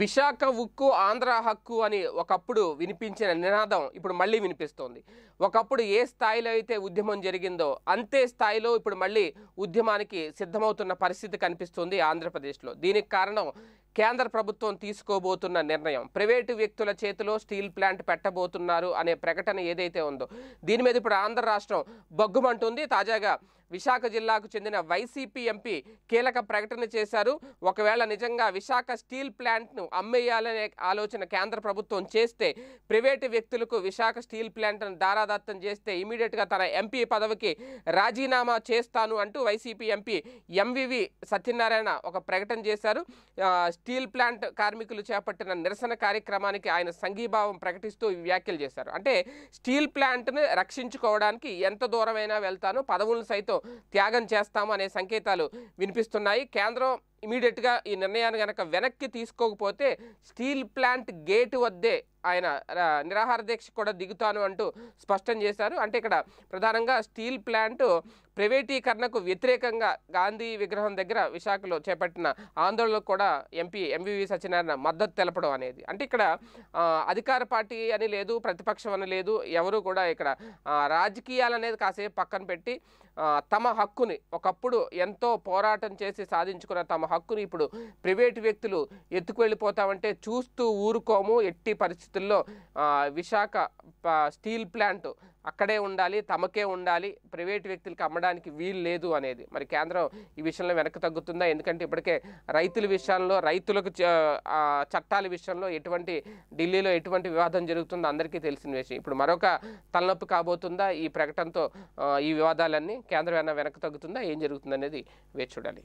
విశాఖ ఉక్కు ఆంధ్ర హక్కు అని ఒకప్పుడు వినిపించిన నినాదం ఇప్పుడు మళ్ళీ వినిపిస్తోంది ఒకప్పుడు ఏ స్థాయిలో అయితే ఉద్యమం జరిగిందో అంతే స్థాయిలో ఇప్పుడు మళ్ళీ ఉద్యమానికి సిద్ధమవుతున్న పరిస్థితి కనిపిస్తుంది ఆంధ్రప్రదేశ్లో దీనికి కారణం కేంద్ర ప్రభుత్వం తీసుకోబోతున్న నిర్ణయం ప్రైవేటు వ్యక్తుల చేతిలో స్టీల్ ప్లాంట్ పెట్టబోతున్నారు అనే ప్రకటన ఏదైతే ఉందో దీని మీద ఇప్పుడు ఆంధ్ర రాష్ట్రం బగ్గుమంటుంది తాజాగా విశాఖ జిల్లాకు చెందిన వైసీపీ ఎంపీ కీలక ప్రకటన చేశారు ఒకవేళ నిజంగా విశాఖ స్టీల్ ప్లాంట్ను అమ్మేయాలనే ఆలోచన కేంద్ర ప్రభుత్వం చేస్తే ప్రైవేటు వ్యక్తులకు విశాఖ స్టీల్ ప్లాంట్ను దారాదత్తం చేస్తే ఇమీడియట్గా తన ఎంపీ పదవికి రాజీనామా చేస్తాను అంటూ వైసీపీ ఎంపీ ఎంవివి సత్యనారాయణ ఒక ప్రకటన చేశారు స్టీల్ ప్లాంట్ కార్మికులు చేపట్టిన నిరసన కార్యక్రమానికి ఆయన సంఘీభావం ప్రకటిస్తూ వ్యాఖ్యలు చేశారు అంటే స్టీల్ ప్లాంట్ను రక్షించుకోవడానికి ఎంత దూరమైనా వెళ్తాను పదవులను సైతం త్యాగం చేస్తాము అనే సంకేతాలు వినిపిస్తున్నాయి కేంద్రం ఇమీడియట్గా ఈ నిర్ణయాన్ని కనుక వెనక్కి తీసుకోకపోతే స్టీల్ ప్లాంట్ గేటు వద్దే ఆయన నిరాహార దీక్ష కూడా దిగుతాను అంటూ స్పష్టం చేశారు అంటే ఇక్కడ ప్రధానంగా స్టీల్ ప్లాంట్ ప్రైవేటీకరణకు వ్యతిరేకంగా గాంధీ విగ్రహం దగ్గర విశాఖలో చేపట్టిన ఆందోళనకు కూడా ఎంపీ ఎంవివి సత్యనారాయణ మద్దతు తెలపడం అనేది అంటే ఇక్కడ అధికార పార్టీ అని లేదు ప్రతిపక్షం అని లేదు ఎవరు కూడా ఇక్కడ రాజకీయాలు అనేది కాసేపు పక్కన పెట్టి తమ హక్కుని ఒకప్పుడు ఎంతో పోరాటం చేసి సాధించుకున్న తమ హక్కును ఇప్పుడు ప్రైవేటు వ్యక్తులు ఎత్తుకువెళ్ళిపోతామంటే చూస్తూ ఊరుకోము ఎట్టి పరిస్థితుల్లో విశాఖ స్టీల్ ప్లాంట్ అక్కడే ఉండాలి తమకే ఉండాలి ప్రైవేటు వ్యక్తులకు అమ్మడానికి వీలు లేదు అనేది మరి కేంద్రం ఈ విషయంలో వెనక్కి తగ్గుతుందా ఎందుకంటే ఇప్పటికే రైతుల విషయంలో రైతులకు చట్టాల విషయంలో ఎటువంటి ఢిల్లీలో ఎటువంటి వివాదం జరుగుతుందో అందరికీ తెలిసిన విషయం ఇప్పుడు మరొక తలనొప్పి కాబోతుందా ఈ ప్రకటనతో ఈ వివాదాలన్నీ కేంద్రం ఏమైనా వెనక్కి తగ్గుతుందా ఏం జరుగుతుందనేది వేచి చూడాలి